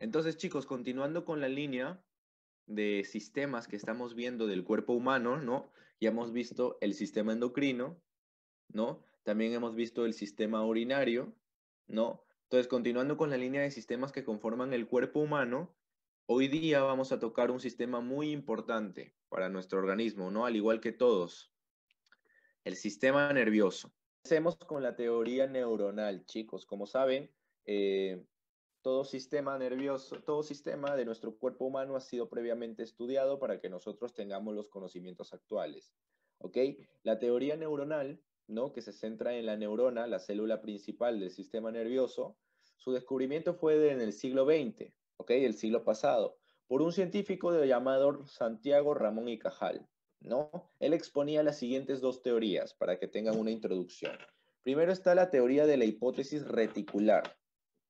Entonces, chicos, continuando con la línea de sistemas que estamos viendo del cuerpo humano, ¿no? Ya hemos visto el sistema endocrino, ¿no? También hemos visto el sistema urinario, ¿no? Entonces, continuando con la línea de sistemas que conforman el cuerpo humano, hoy día vamos a tocar un sistema muy importante para nuestro organismo, ¿no? Al igual que todos, el sistema nervioso. Empecemos con la teoría neuronal, chicos. Como saben, eh, todo sistema nervioso, todo sistema de nuestro cuerpo humano ha sido previamente estudiado para que nosotros tengamos los conocimientos actuales. ¿Ok? La teoría neuronal, ¿no? Que se centra en la neurona, la célula principal del sistema nervioso, su descubrimiento fue en el siglo XX, ¿ok? El siglo pasado, por un científico llamado Santiago Ramón y Cajal, ¿no? Él exponía las siguientes dos teorías para que tengan una introducción. Primero está la teoría de la hipótesis reticular,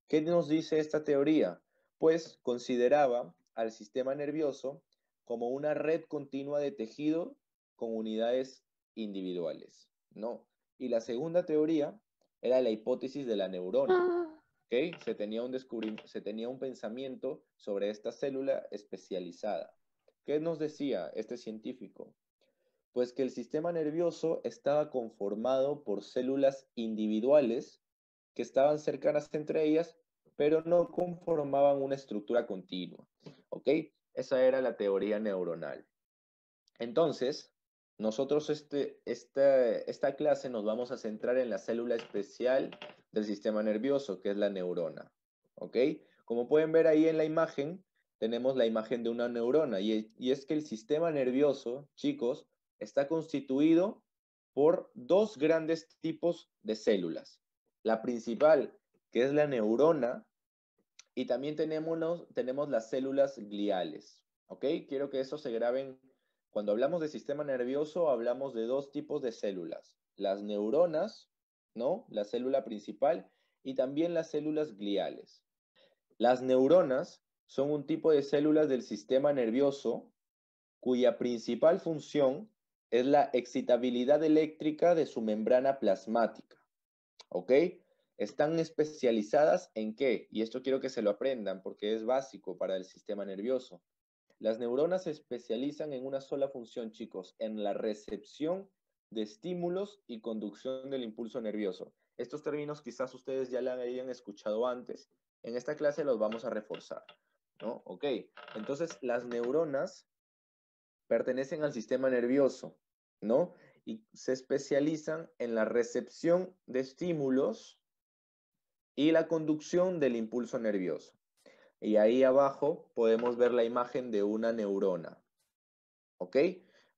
¿Qué nos dice esta teoría? Pues consideraba al sistema nervioso como una red continua de tejido con unidades individuales, ¿no? Y la segunda teoría era la hipótesis de la neurona, ah. ¿ok? Se tenía un, se tenía un pensamiento sobre esta célula especializada. ¿Qué nos decía este científico? Pues que el sistema nervioso estaba conformado por células individuales que estaban cercanas entre ellas, pero no conformaban una estructura continua. ¿Ok? Esa era la teoría neuronal. Entonces, nosotros este, esta, clase nos vamos a centrar en la célula especial del sistema nervioso, que es la neurona. ¿Ok? Como pueden ver ahí en la imagen, tenemos la imagen de una neurona y, y es que el sistema nervioso, chicos, está constituido por dos grandes tipos de células la principal, que es la neurona, y también tenemos, tenemos las células gliales. ¿Ok? Quiero que eso se graben. Cuando hablamos de sistema nervioso, hablamos de dos tipos de células. Las neuronas, ¿no? La célula principal y también las células gliales. Las neuronas son un tipo de células del sistema nervioso cuya principal función es la excitabilidad eléctrica de su membrana plasmática. ¿ok? Están especializadas en qué? Y esto quiero que se lo aprendan porque es básico para el sistema nervioso. Las neuronas se especializan en una sola función, chicos, en la recepción de estímulos y conducción del impulso nervioso. Estos términos quizás ustedes ya la hayan escuchado antes. En esta clase los vamos a reforzar, ¿no? Ok, entonces las neuronas pertenecen al sistema nervioso, ¿no? y se especializan en la recepción de estímulos y la conducción del impulso nervioso. Y ahí abajo podemos ver la imagen de una neurona. ¿Ok?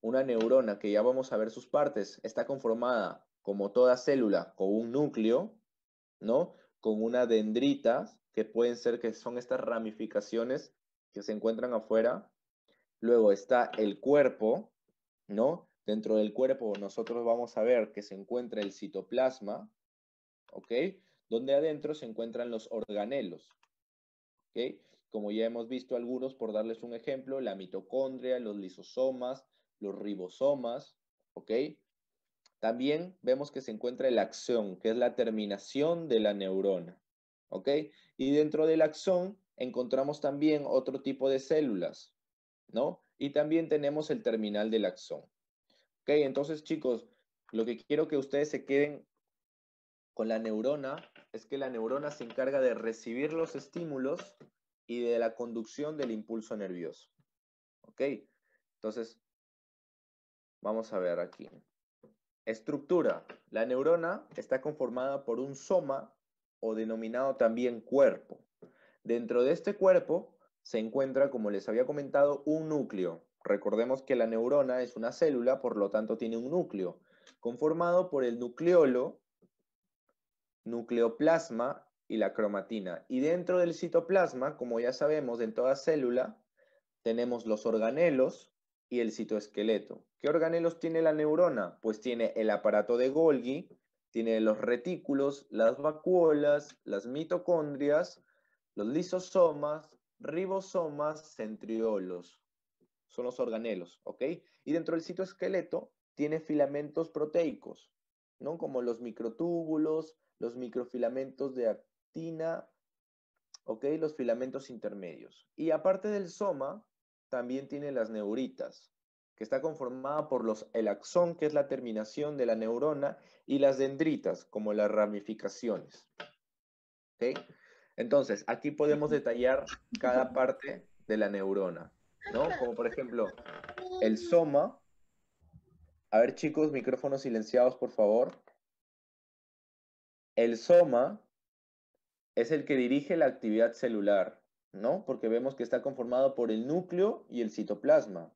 Una neurona que ya vamos a ver sus partes. Está conformada, como toda célula, con un núcleo, ¿no? Con una dendrita, que pueden ser que son estas ramificaciones que se encuentran afuera. Luego está el cuerpo, ¿no? dentro del cuerpo nosotros vamos a ver que se encuentra el citoplasma, ¿ok? Donde adentro se encuentran los organelos, ¿ok? Como ya hemos visto algunos, por darles un ejemplo, la mitocondria, los lisosomas, los ribosomas, ¿ok? También vemos que se encuentra el axón, que es la terminación de la neurona, ¿ok? Y dentro del axón encontramos también otro tipo de células, ¿no? Y también tenemos el terminal del axón entonces chicos, lo que quiero que ustedes se queden con la neurona es que la neurona se encarga de recibir los estímulos y de la conducción del impulso nervioso. ¿Ok? Entonces, vamos a ver aquí. Estructura. La neurona está conformada por un soma o denominado también cuerpo. Dentro de este cuerpo se encuentra, como les había comentado, un núcleo, Recordemos que la neurona es una célula, por lo tanto tiene un núcleo, conformado por el nucleolo, nucleoplasma y la cromatina. Y dentro del citoplasma, como ya sabemos, en toda célula tenemos los organelos y el citoesqueleto. ¿Qué organelos tiene la neurona? Pues tiene el aparato de Golgi, tiene los retículos, las vacuolas, las mitocondrias, los lisosomas, ribosomas, centriolos son los organelos, ¿ok? Y dentro del citoesqueleto tiene filamentos proteicos, ¿no? Como los microtúbulos, los microfilamentos de actina, ¿ok? Los filamentos intermedios. Y aparte del soma, también tiene las neuritas, que está conformada por los, el axón, que es la terminación de la neurona, y las dendritas, como las ramificaciones. ¿Ok? Entonces, aquí podemos detallar cada parte de la neurona. ¿no? Como por ejemplo, el soma. A ver, chicos, micrófonos silenciados, por favor. El soma es el que dirige la actividad celular, ¿no? Porque vemos que está conformado por el núcleo y el citoplasma.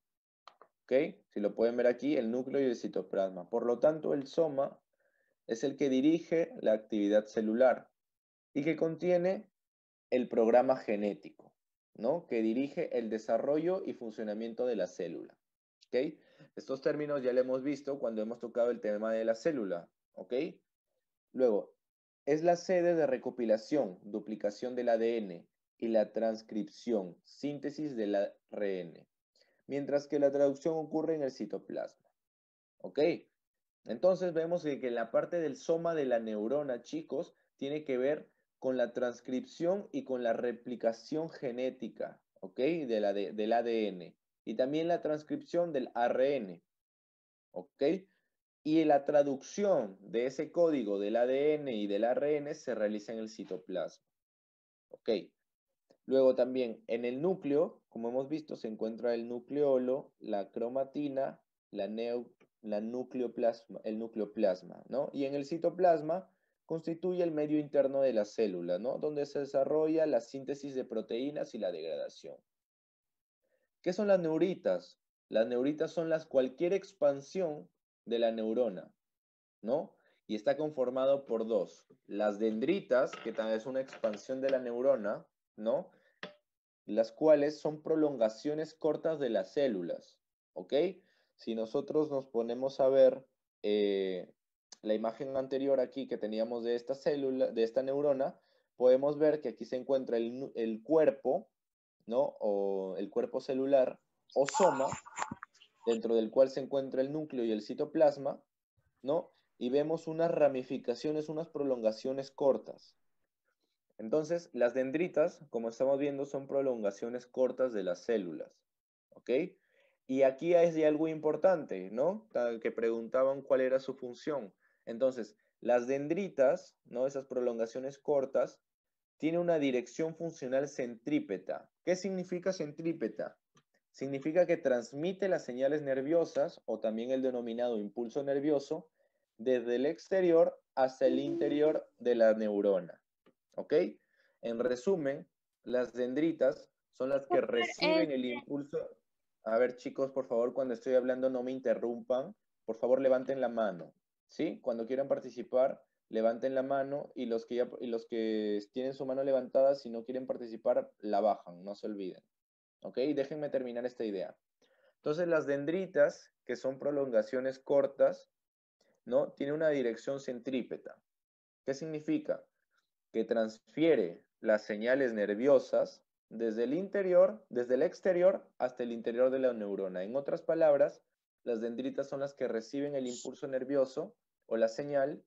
¿Ok? Si lo pueden ver aquí, el núcleo y el citoplasma. Por lo tanto, el soma es el que dirige la actividad celular y que contiene el programa genético. ¿no? que dirige el desarrollo y funcionamiento de la célula. Estos términos ya lo hemos visto cuando hemos tocado el tema de la célula. Luego, es la sede de recopilación, duplicación del ADN y la transcripción, síntesis del ARN, mientras que la traducción ocurre en el citoplasma. ¿Ok? Entonces vemos que, que la parte del soma de la neurona, chicos, tiene que ver con la transcripción y con la replicación genética, ¿ok? del ADN y también la transcripción del ARN, ¿ok? Y la traducción de ese código del ADN y del ARN se realiza en el citoplasma, ¿ok? Luego también en el núcleo, como hemos visto, se encuentra el nucleolo, la cromatina, la, el nucleoplasma, ¿no? Y en el citoplasma constituye el medio interno de la célula, ¿no? donde se desarrolla la síntesis de proteínas y la degradación. ¿Qué son las neuritas? Las neuritas son las cualquier expansión de la neurona, ¿no? Y está conformado por dos. Las dendritas, que también es una expansión de la neurona, ¿no? Las cuales son prolongaciones cortas de las células, ¿ok? Si nosotros nos ponemos a ver eh, la imagen anterior aquí que teníamos de esta célula, de esta neurona, podemos ver que aquí se encuentra el, cuerpo, ¿no? O el cuerpo celular o soma, dentro del cual se encuentra el núcleo y el citoplasma, ¿no? Y vemos unas ramificaciones, unas prolongaciones cortas. Entonces, las dendritas, como estamos viendo, son prolongaciones cortas de las células, ¿ok? Y aquí hay algo importante, ¿no? Que preguntaban cuál era su función. Entonces, las dendritas, ¿no? esas prolongaciones cortas, tienen una dirección funcional centrípeta. ¿Qué significa centrípeta? Significa que transmite las señales nerviosas, o también el denominado impulso nervioso, desde el exterior hacia el interior de la neurona. ¿Ok? En resumen, las dendritas son las que reciben el impulso. A ver, chicos, por favor, cuando estoy hablando no me interrumpan. Por favor, levanten la mano. ¿sí? Cuando quieran participar, levanten la mano y los que, los que tienen su mano levantada, si no quieren participar, la bajan, no se olviden. ¿Ok? Déjenme terminar esta idea. Entonces, las dendritas, que son prolongaciones cortas, ¿no? Tiene una dirección centrípeta. ¿Qué significa? Que transfiere las señales nerviosas desde el interior, desde el exterior hasta el interior de la neurona. En otras palabras, las dendritas son las que reciben el impulso nervioso o la señal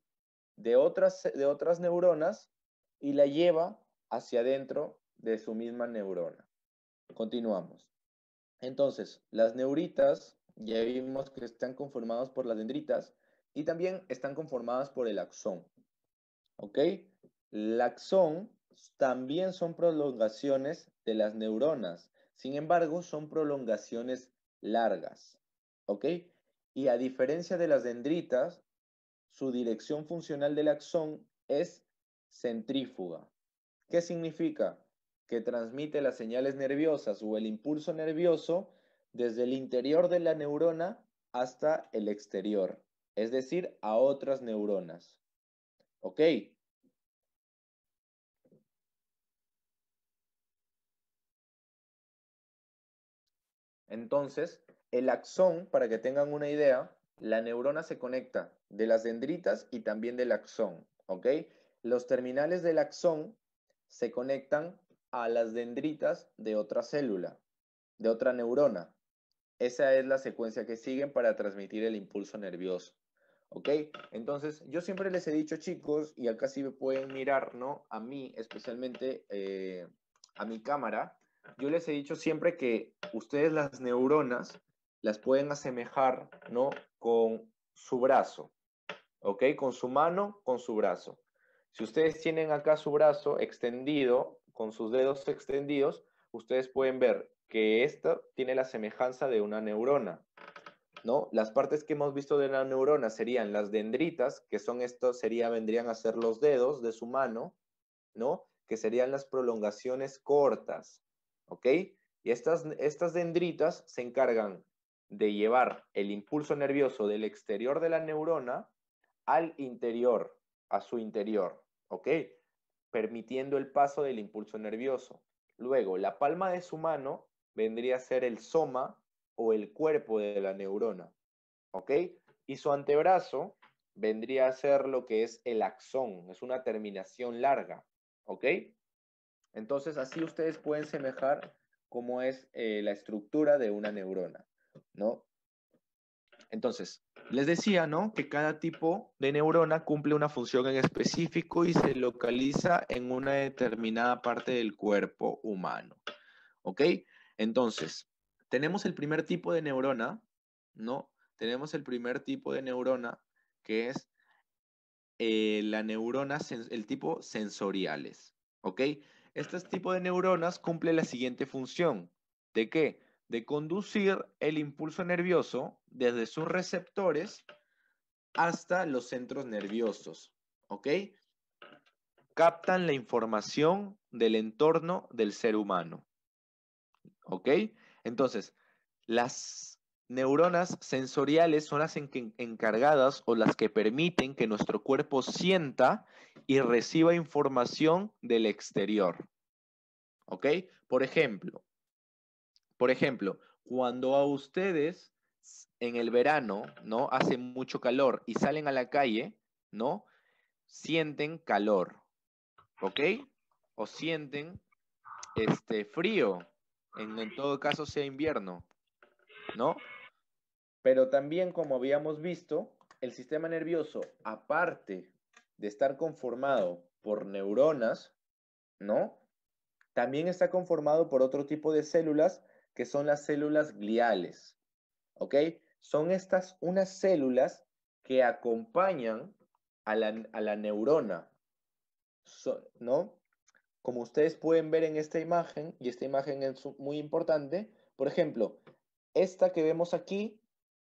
de otras, de otras neuronas y la lleva hacia adentro de su misma neurona. Continuamos. Entonces, las neuritas ya vimos que están conformadas por las dendritas y también están conformadas por el axón. ¿Ok? El axón también son prolongaciones de las neuronas. Sin embargo, son prolongaciones largas. ¿Ok? Y a diferencia de las dendritas, su dirección funcional del axón es centrífuga. ¿Qué significa? Que transmite las señales nerviosas o el impulso nervioso desde el interior de la neurona hasta el exterior, es decir, a otras neuronas. ¿Ok? Entonces, el axón, para que tengan una idea, la neurona se conecta de las dendritas y también del axón, ¿ok? Los terminales del axón se conectan a las dendritas de otra célula, de otra neurona. Esa es la secuencia que siguen para transmitir el impulso nervioso. ¿Ok? Entonces, yo siempre les he dicho, chicos, y acá sí me pueden mirar, ¿no? A mí, especialmente eh, a mi cámara, yo les he dicho siempre que ustedes las neuronas las pueden asemejar, ¿no? Con su brazo, ¿ok? Con su mano, con su brazo. Si ustedes tienen acá su brazo extendido, con sus dedos extendidos, ustedes pueden ver que esta tiene la semejanza de una neurona, ¿no? Las partes que hemos visto de la neurona serían las dendritas, que son estos, sería, vendrían a ser los dedos de su mano, ¿no? Que serían las prolongaciones cortas, ¿ok? Y estas, estas dendritas se encargan de llevar el impulso nervioso del exterior de la neurona al interior, a su interior, ¿ok? Permitiendo el paso del impulso nervioso. Luego, la palma de su mano vendría a ser el soma o el cuerpo de la neurona, ¿ok? Y su antebrazo vendría a ser lo que es el axón, es una terminación larga, ¿ok? Entonces, así ustedes pueden semejar cómo es eh, la estructura de una neurona. ¿no? Entonces, les decía, ¿no? Que cada tipo de neurona cumple una función en específico y se localiza en una determinada parte del cuerpo humano. ¿Ok? Entonces, tenemos el primer tipo de neurona, ¿no? Tenemos el primer tipo de neurona que es eh, la neurona, el tipo sensoriales. ¿Ok? Este tipo de neuronas cumple la siguiente función. ¿De qué? de conducir el impulso nervioso desde sus receptores hasta los centros nerviosos, ¿ok? Captan la información del entorno del ser humano, ¿ok? Entonces, las neuronas sensoriales son las encargadas o las que permiten que nuestro cuerpo sienta y reciba información del exterior, ¿ok? Por ejemplo, por ejemplo, cuando a ustedes en el verano, ¿no? Hace mucho calor y salen a la calle, ¿no? Sienten calor, ¿ok? O sienten este frío, en todo caso sea invierno, ¿no? Pero también, como habíamos visto, el sistema nervioso, aparte de estar conformado por neuronas, ¿no? También está conformado por otro tipo de células que son las células gliales. ¿Ok? Son estas unas células que acompañan a la, neurona, ¿no? Como ustedes pueden ver en esta imagen, y esta imagen es muy importante, por ejemplo, esta que vemos aquí,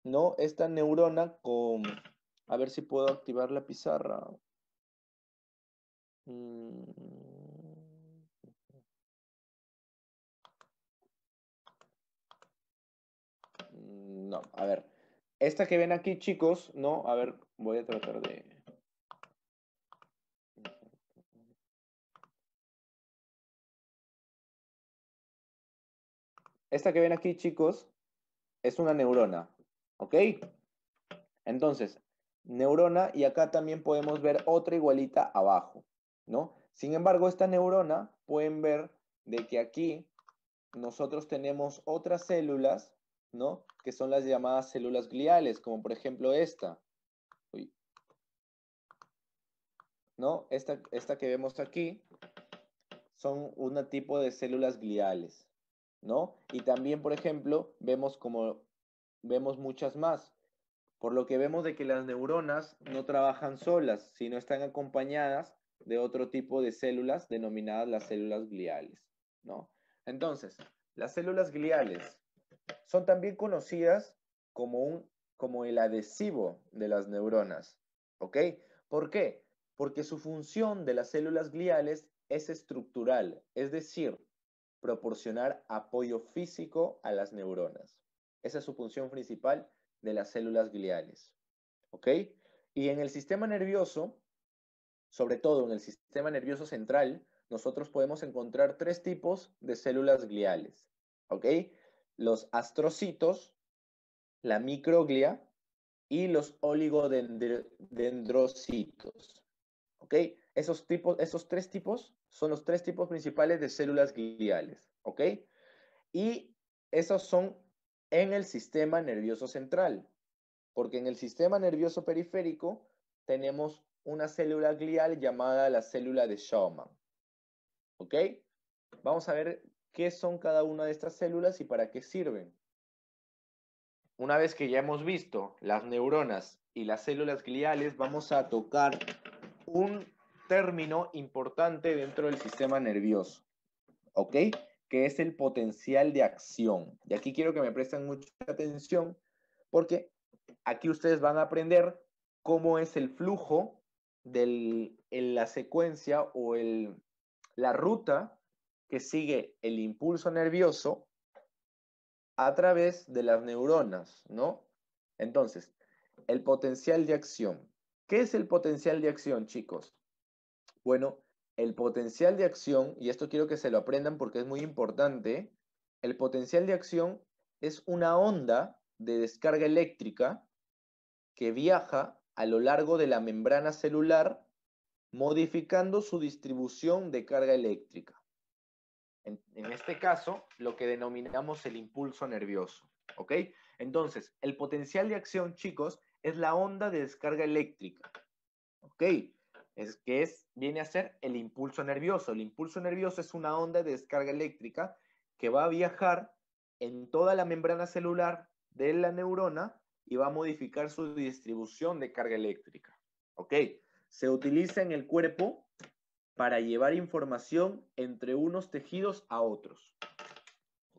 ¿no? Esta neurona con... A ver si puedo activar la pizarra. Mm. No, a ver. Esta que ven aquí, chicos, no, a ver, voy a tratar de... Esta que ven aquí, chicos, es una neurona, ¿ok? Entonces, neurona y acá también podemos ver otra igualita abajo, ¿no? Sin embargo, esta neurona pueden ver de que aquí nosotros tenemos otras células ¿no? Que son las llamadas células gliales, como por ejemplo esta. ¿No? Esta, esta que vemos aquí son un tipo de células gliales, ¿no? Y también, por ejemplo, vemos como vemos muchas más. Por lo que vemos de que las neuronas no trabajan solas, sino están acompañadas de otro tipo de células denominadas las células gliales, ¿no? Entonces, las células gliales son también conocidas como, el adhesivo de las neuronas. ¿Ok? ¿Por qué? Porque su función de las células gliales es estructural, es decir, proporcionar apoyo físico a las neuronas. Esa es su función principal de las células gliales. ¿Ok? Y en el sistema nervioso, sobre todo en el sistema nervioso central, nosotros podemos encontrar tres tipos de células gliales. ¿Ok? los astrocitos, la microglia y los oligodendrocitos. ¿Ok? Esos, tipos, esos tres tipos son los tres tipos principales de células gliales. ¿Ok? Y esos son en el sistema nervioso central, porque en el sistema nervioso periférico tenemos una célula glial llamada la célula de Schaumann. ¿Ok? Vamos a ver qué son cada una de estas células y para qué sirven. Una vez que ya hemos visto las neuronas y las células gliales, vamos a tocar un término importante dentro del sistema nervioso, ¿ok? Que es el potencial de acción. Y aquí quiero que me presten mucha atención porque aquí ustedes van a aprender cómo es el flujo de la secuencia o la ruta que sigue el impulso nervioso a través de las neuronas, ¿no? Entonces, el potencial de acción. ¿Qué es el potencial de acción, chicos? Bueno, el potencial de acción, y esto quiero que se lo aprendan porque es muy importante, el potencial de acción es una onda de descarga eléctrica que viaja a lo largo de la membrana celular modificando su distribución de carga eléctrica. En, este caso, lo que denominamos el impulso nervioso. ¿Ok? Entonces, el potencial de acción, chicos, es la onda de descarga eléctrica. ¿Ok? Es que es, viene a ser el impulso nervioso. El impulso nervioso es una onda de descarga eléctrica que va a viajar en toda la membrana celular de la neurona y va a modificar su distribución de carga eléctrica. ¿Ok? Se utiliza en el cuerpo para llevar información entre unos tejidos a otros.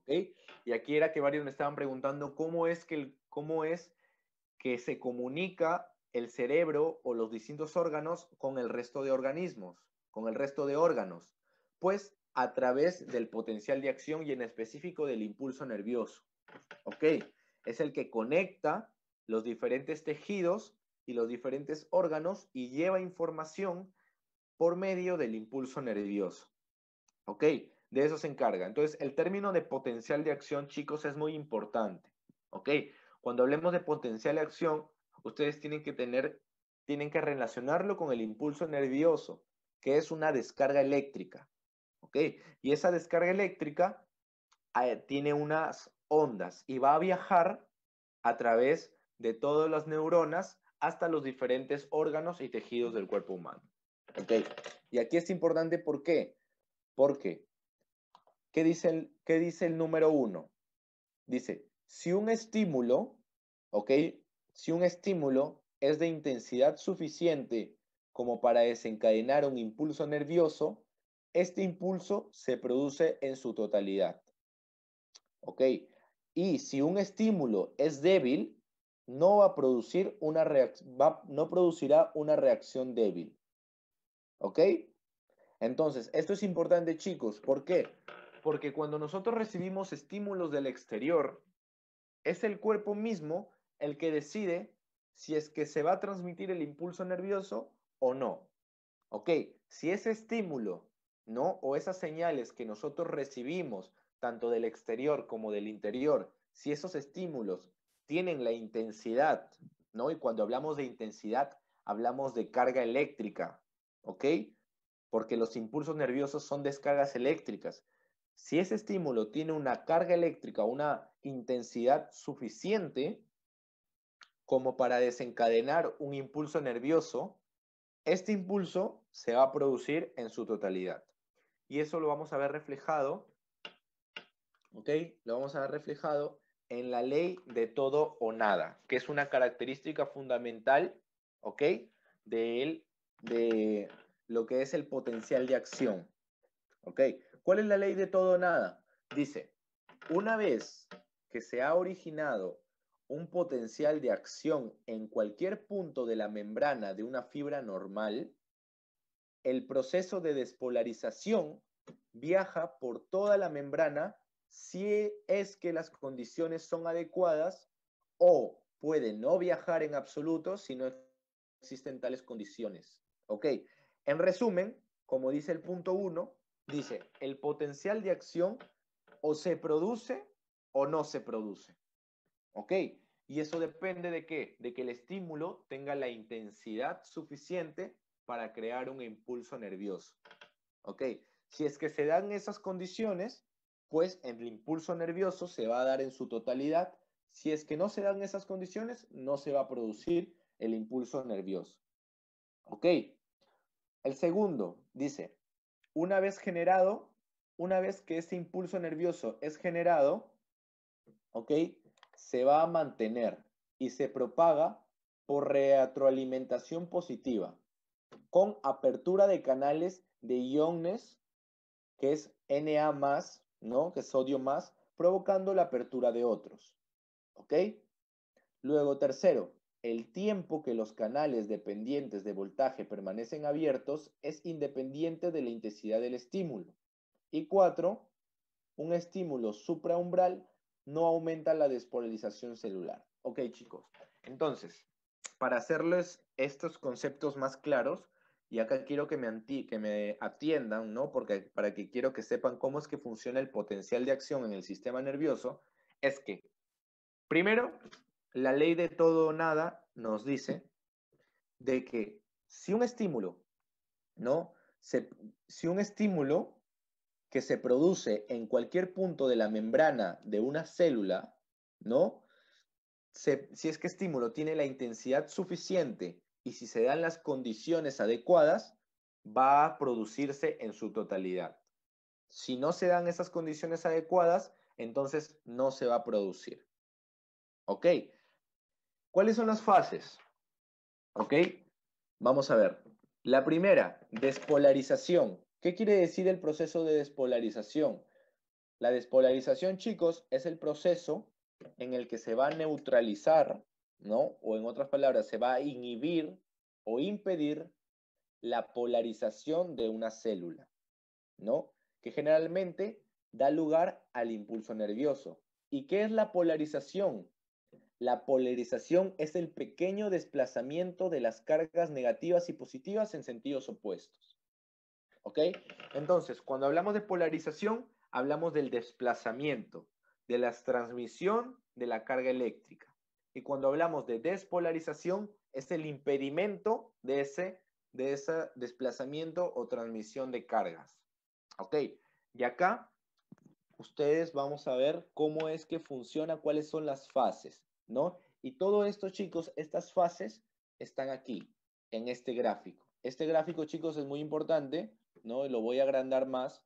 ¿Ok? Y aquí era que varios me estaban preguntando cómo es que, cómo es que se comunica el cerebro o los distintos órganos con el resto de organismos, con el resto de órganos. Pues a través del potencial de acción y en específico del impulso nervioso. ¿Ok? Es el que conecta los diferentes tejidos y los diferentes órganos y lleva información por medio del impulso nervioso. ¿Ok? De eso se encarga. Entonces, el término de potencial de acción, chicos, es muy importante. ¿Ok? Cuando hablemos de potencial de acción, ustedes tienen que tener, tienen que relacionarlo con el impulso nervioso, que es una descarga eléctrica. ¿Ok? Y esa descarga eléctrica ah, eh, tiene unas ondas y va a viajar a través de todas las neuronas hasta los diferentes órganos y tejidos del cuerpo humano. Y aquí es importante, ¿por qué? Porque, ¿qué dice el, qué dice el número uno? Dice, si un estímulo, ¿ok? Si un estímulo es de intensidad suficiente como para desencadenar un impulso nervioso, este impulso se produce en su totalidad. ¿Ok? Y si un estímulo es débil, no va a producir una no producirá una reacción débil. ¿Ok? Entonces, esto es importante, chicos. ¿Por qué? Porque cuando nosotros recibimos estímulos del exterior, es el cuerpo mismo el que decide si es que se va a transmitir el impulso nervioso o no. ¿Ok? Si ese estímulo, ¿no? O esas señales que nosotros recibimos, tanto del exterior como del interior, si esos estímulos tienen la intensidad, ¿no? Y cuando hablamos de intensidad, hablamos de carga eléctrica, ¿ok? Porque los impulsos nerviosos son descargas eléctricas. Si ese estímulo tiene una carga eléctrica, una intensidad suficiente como para desencadenar un impulso nervioso, este impulso se va a producir en su totalidad. Y eso lo vamos a ver reflejado, ¿ok? Lo vamos a ver reflejado en la ley de todo o nada, que es una característica fundamental, ¿ok? De, él, de, lo que es el potencial de acción. ¿Ok? ¿Cuál es la ley de todo nada? Dice, una vez que se ha originado un potencial de acción en cualquier punto de la membrana de una fibra normal, el proceso de despolarización viaja por toda la membrana si es que las condiciones son adecuadas o puede no viajar en absoluto si no existen tales condiciones. ¿Ok? En resumen, como dice el punto 1, dice, el potencial de acción o se produce o no se produce. ¿Ok? Y eso depende de qué? De que el estímulo tenga la intensidad suficiente para crear un impulso nervioso. ¿Ok? Si es que se dan esas condiciones, pues el impulso nervioso se va a dar en su totalidad. Si es que no se dan esas condiciones, no se va a producir el impulso nervioso. ¿Ok? El segundo dice, una vez generado, una vez que ese impulso nervioso es generado, ¿ok? Se va a mantener y se propaga por retroalimentación positiva, con apertura de canales de iones, que es Na más, ¿no? Que es sodio más, provocando la apertura de otros, ¿ok? Luego, tercero, el tiempo que los canales dependientes de voltaje permanecen abiertos es independiente de la intensidad del estímulo. Y cuatro, un estímulo supraumbral no aumenta la despolarización celular. Ok, chicos. Entonces, para hacerles estos conceptos más claros, y acá quiero que me, que me atiendan, ¿no? Porque para que quiero que sepan cómo es que funciona el potencial de acción en el sistema nervioso, es que, primero, la ley de todo o nada nos dice de que si un estímulo, ¿no? si un estímulo que se produce en cualquier punto de la membrana de una célula, ¿no? si es que estímulo tiene la intensidad suficiente y si se dan las condiciones adecuadas, va a producirse en su totalidad. Si no se dan esas condiciones adecuadas, entonces no se va a producir. ¿Ok? ¿Cuáles son las fases? ¿Ok? Vamos a ver. La primera, despolarización. ¿Qué quiere decir el proceso de despolarización? La despolarización, chicos, es el proceso en el que se va a neutralizar, ¿no? O en otras palabras, se va a inhibir o impedir la polarización de una célula, ¿no? Que generalmente da lugar al impulso nervioso. ¿Y qué es la polarización? La polarización es el pequeño desplazamiento de las cargas negativas y positivas en sentidos opuestos. ¿Ok? Entonces, cuando hablamos de polarización, hablamos del desplazamiento, de la transmisión de la carga eléctrica. Y cuando hablamos de despolarización, es el impedimento de ese, de desplazamiento o transmisión de cargas. ¿Ok? Y acá, ustedes vamos a ver cómo es que funciona, cuáles son las fases. ¿no? Y todo esto, chicos, estas fases están aquí, en este gráfico. Este gráfico, chicos, es muy importante, ¿no? lo voy a agrandar más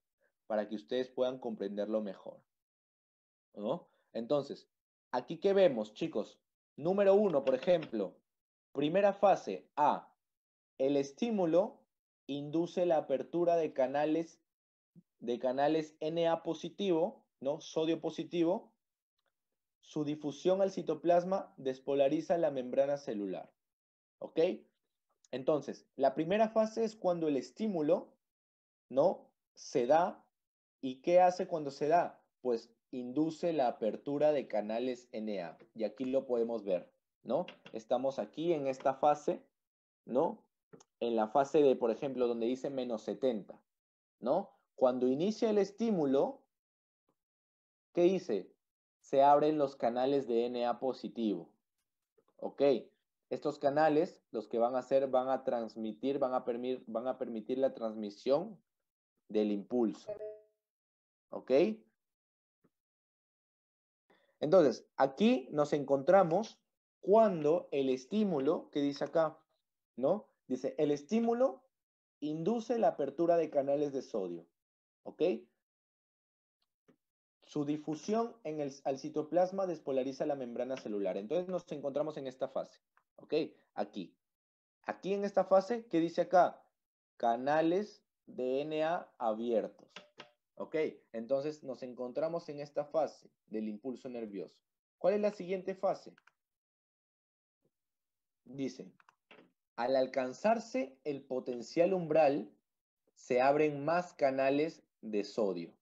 para que ustedes puedan comprenderlo mejor, ¿no? Entonces, aquí que vemos, chicos, número uno, por ejemplo, primera fase, A, el estímulo induce la apertura de canales, de canales Na positivo, ¿no? Sodio positivo, su difusión al citoplasma despolariza la membrana celular. ¿Ok? Entonces, la primera fase es cuando el estímulo, ¿no? Se da. ¿Y qué hace cuando se da? Pues induce la apertura de canales NA. Y aquí lo podemos ver, ¿no? Estamos aquí en esta fase, ¿no? En la fase de, por ejemplo, donde dice menos 70, ¿no? Cuando inicia el estímulo, ¿qué dice? se abren los canales de Na positivo. ¿Ok? Estos canales, los que van a hacer, van a transmitir, van a, permitir, van a permitir la transmisión del impulso. ¿Ok? Entonces, aquí nos encontramos cuando el estímulo, que dice acá, ¿no? Dice, el estímulo induce la apertura de canales de sodio. ¿Ok? Su difusión en el, al citoplasma despolariza la membrana celular. Entonces nos encontramos en esta fase, ¿ok? Aquí. Aquí en esta fase, ¿qué dice acá? Canales DNA abiertos, ¿ok? Entonces nos encontramos en esta fase del impulso nervioso. ¿Cuál es la siguiente fase? Dice, al alcanzarse el potencial umbral, se abren más canales de sodio.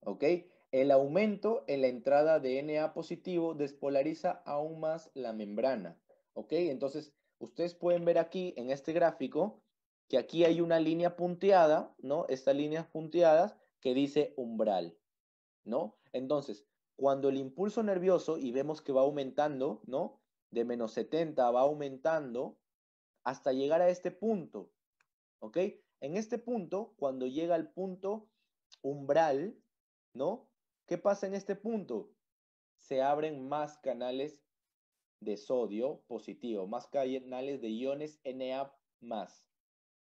¿Ok? El aumento en la entrada de Na positivo despolariza aún más la membrana. ¿Ok? Entonces, ustedes pueden ver aquí en este gráfico que aquí hay una línea punteada, ¿no? Estas líneas punteadas que dice umbral, ¿no? Entonces, cuando el impulso nervioso, y vemos que va aumentando, ¿no? De menos 70 va aumentando hasta llegar a este punto, ¿ok? En este punto, cuando llega al punto umbral, ¿no? ¿Qué pasa en este punto? Se abren más canales de sodio positivo, más canales de iones Na más.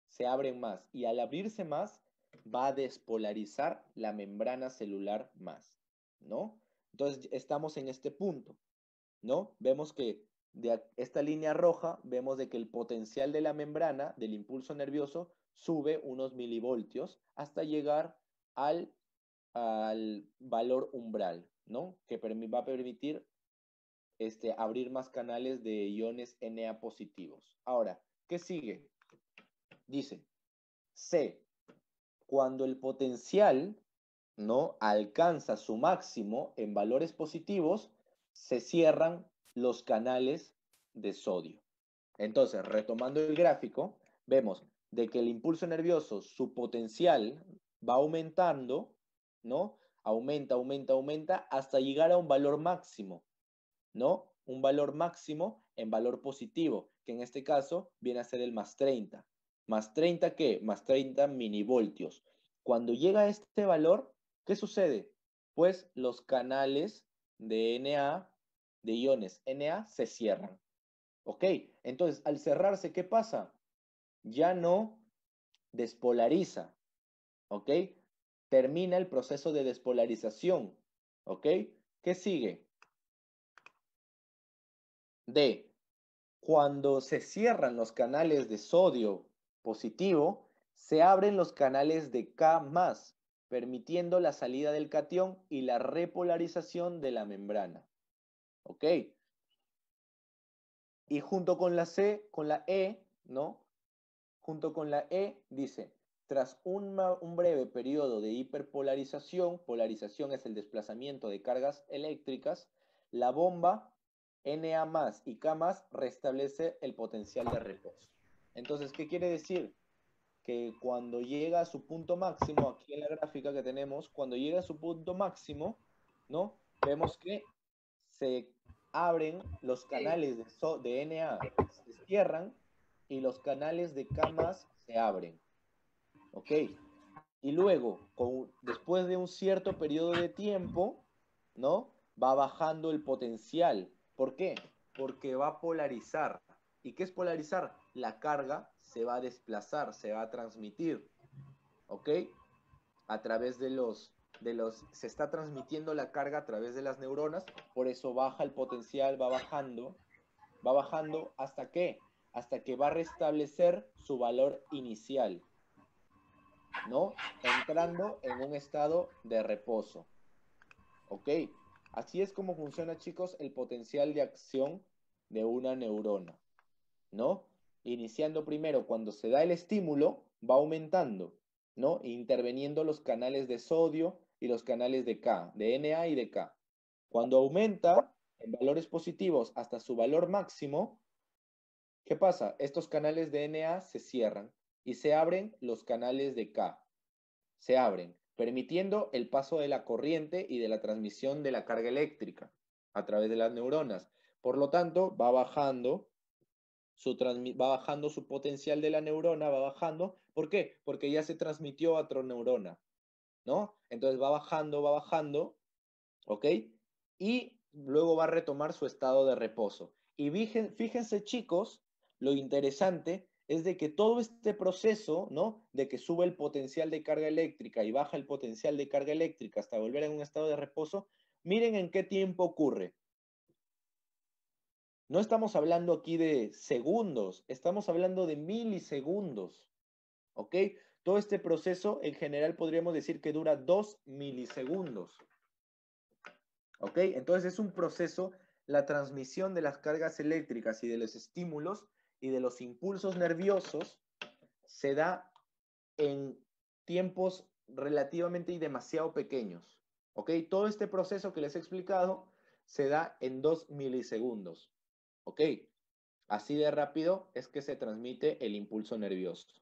Se abren más y al abrirse más va a despolarizar la membrana celular más, ¿no? Entonces estamos en este punto, ¿no? Vemos que de esta línea roja vemos de que el potencial de la membrana del impulso nervioso sube unos milivoltios hasta llegar al al valor umbral, ¿no? Que va a permitir este, abrir más canales de iones Na positivos. Ahora, ¿qué sigue? Dice, C, cuando el potencial ¿no? alcanza su máximo en valores positivos, se cierran los canales de sodio. Entonces, retomando el gráfico, vemos de que el impulso nervioso, su potencial va aumentando ¿no? Aumenta, aumenta, aumenta hasta llegar a un valor máximo, ¿no? Un valor máximo en valor positivo, que en este caso viene a ser el más 30. ¿Más 30 qué? Más 30 minivoltios. Cuando llega a este valor, ¿qué sucede? Pues los canales de Na, de iones Na, se cierran. ¿Ok? Entonces, al cerrarse, ¿qué pasa? Ya no despolariza. ¿Ok? termina el proceso de despolarización. ¿Ok? ¿Qué sigue? D. Cuando se cierran los canales de sodio positivo, se abren los canales de K más, permitiendo la salida del cation y la repolarización de la membrana. ¿Ok? Y junto con la C, con la E, ¿no? Junto con la E dice, tras un, breve periodo de hiperpolarización, polarización es el desplazamiento de cargas eléctricas, la bomba Na más y K restablece el potencial de reposo. Entonces, ¿qué quiere decir? Que cuando llega a su punto máximo, aquí en la gráfica que tenemos, cuando llega a su punto máximo, ¿no? Vemos que se abren los canales de, de Na, se cierran y los canales de K se abren. ¿ok? Y luego, después de un cierto periodo de tiempo, ¿no? Va bajando el potencial. ¿Por qué? Porque va a polarizar. ¿Y qué es polarizar? La carga se va a desplazar, se va a transmitir, ¿ok? A través de los, de los, se está transmitiendo la carga a través de las neuronas, por eso baja el potencial, va bajando, va bajando hasta qué? Hasta que va a restablecer su valor inicial. ¿no? Entrando en un estado de reposo. ¿Ok? Así es como funciona, chicos, el potencial de acción de una neurona, ¿no? Iniciando primero cuando se da el estímulo, va aumentando, ¿no? Interveniendo los canales de sodio y los canales de K, de Na y de K. Cuando aumenta en valores positivos hasta su valor máximo, ¿qué pasa? Estos canales de Na se cierran y se abren los canales de K. Se abren, permitiendo el paso de la corriente y de la transmisión de la carga eléctrica a través de las neuronas. Por lo tanto, va bajando su va bajando su potencial de la neurona, va bajando. ¿Por qué? Porque ya se transmitió a otra neurona, ¿no? Entonces va bajando, va bajando, ¿ok? Y luego va a retomar su estado de reposo. Y fíjense, chicos, lo interesante es de que todo este proceso, ¿no? De que sube el potencial de carga eléctrica y baja el potencial de carga eléctrica hasta volver a un estado de reposo, miren en qué tiempo ocurre. No estamos hablando aquí de segundos, estamos hablando de milisegundos, ¿ok? Todo este proceso en general podríamos decir que dura dos milisegundos, ¿ok? Entonces es un proceso, la transmisión de las cargas eléctricas y de los estímulos y de los impulsos nerviosos se da en tiempos relativamente y demasiado pequeños. ¿Ok? Todo este proceso que les he explicado se da en dos milisegundos. ¿Ok? Así de rápido es que se transmite el impulso nervioso.